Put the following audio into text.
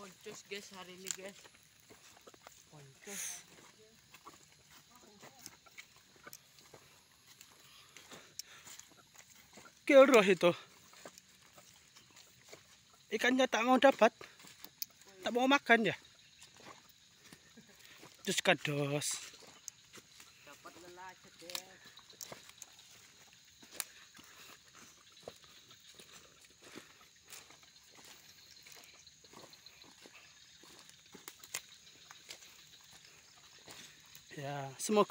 Poncos guys hari ini guys. Poncos. Kira itu. Ikannya tak mau dapat. Tak mau makan ya. Terus kados. Dapat lelacet ya. Yeah, some more